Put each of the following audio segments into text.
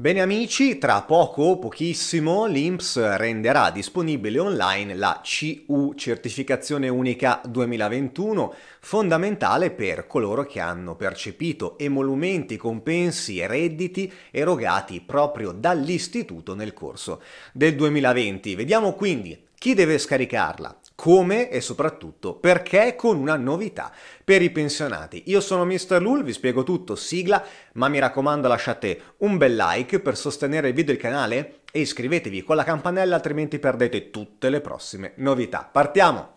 Bene amici, tra poco o pochissimo l'INPS renderà disponibile online la CU Certificazione Unica 2021, fondamentale per coloro che hanno percepito emolumenti, compensi e redditi erogati proprio dall'istituto nel corso del 2020. Vediamo quindi chi deve scaricarla, come e soprattutto perché con una novità per i pensionati. Io sono Mr. Lul, vi spiego tutto, sigla, ma mi raccomando lasciate un bel like per sostenere il video e il canale e iscrivetevi con la campanella altrimenti perdete tutte le prossime novità. Partiamo!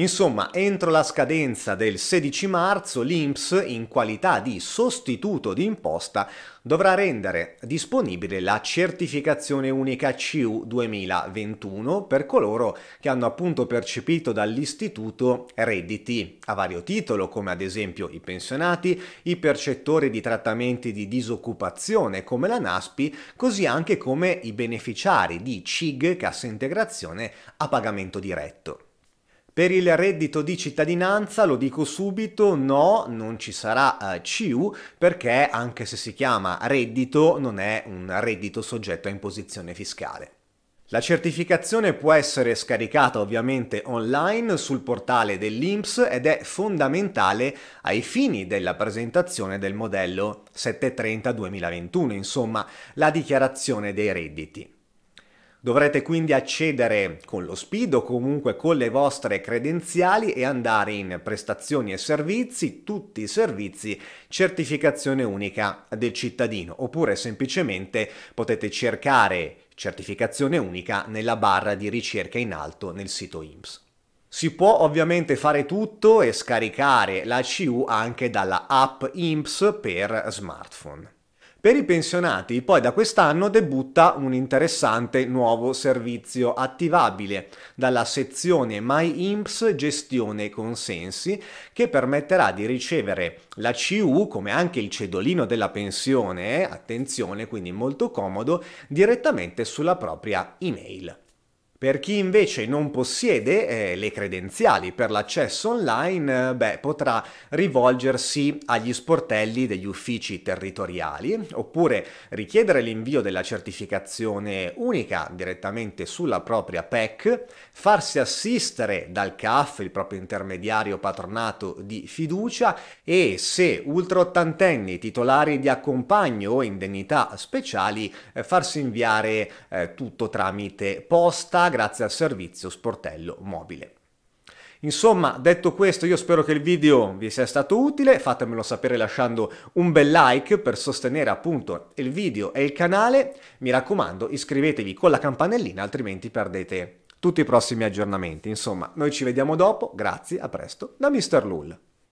Insomma, entro la scadenza del 16 marzo l'INPS, in qualità di sostituto di imposta, dovrà rendere disponibile la certificazione unica CU 2021 per coloro che hanno appunto percepito dall'istituto redditi a vario titolo, come ad esempio i pensionati, i percettori di trattamenti di disoccupazione come la NASPI, così anche come i beneficiari di CIG, cassa integrazione a pagamento diretto. Per il reddito di cittadinanza, lo dico subito, no, non ci sarà eh, CU perché anche se si chiama reddito non è un reddito soggetto a imposizione fiscale. La certificazione può essere scaricata ovviamente online sul portale dell'INPS ed è fondamentale ai fini della presentazione del modello 730 2021, insomma la dichiarazione dei redditi. Dovrete quindi accedere con lo SPID o comunque con le vostre credenziali e andare in prestazioni e servizi, tutti i servizi, certificazione unica del cittadino, oppure semplicemente potete cercare certificazione unica nella barra di ricerca in alto nel sito IMSS. Si può ovviamente fare tutto e scaricare la CU anche dalla app IMSS per smartphone. Per i pensionati poi da quest'anno debutta un interessante nuovo servizio attivabile dalla sezione My IMPS Gestione Consensi che permetterà di ricevere la CU come anche il cedolino della pensione, eh, attenzione quindi molto comodo, direttamente sulla propria email. Per chi invece non possiede eh, le credenziali per l'accesso online, eh, beh, potrà rivolgersi agli sportelli degli uffici territoriali oppure richiedere l'invio della certificazione unica direttamente sulla propria PEC, farsi assistere dal CAF, il proprio intermediario patronato di fiducia e se ultraottantenni titolari di accompagno o indennità speciali, eh, farsi inviare eh, tutto tramite posta grazie al servizio sportello mobile. Insomma, detto questo, io spero che il video vi sia stato utile, fatemelo sapere lasciando un bel like per sostenere appunto il video e il canale. Mi raccomando, iscrivetevi con la campanellina, altrimenti perdete tutti i prossimi aggiornamenti. Insomma, noi ci vediamo dopo, grazie, a presto, da Mr. Lull.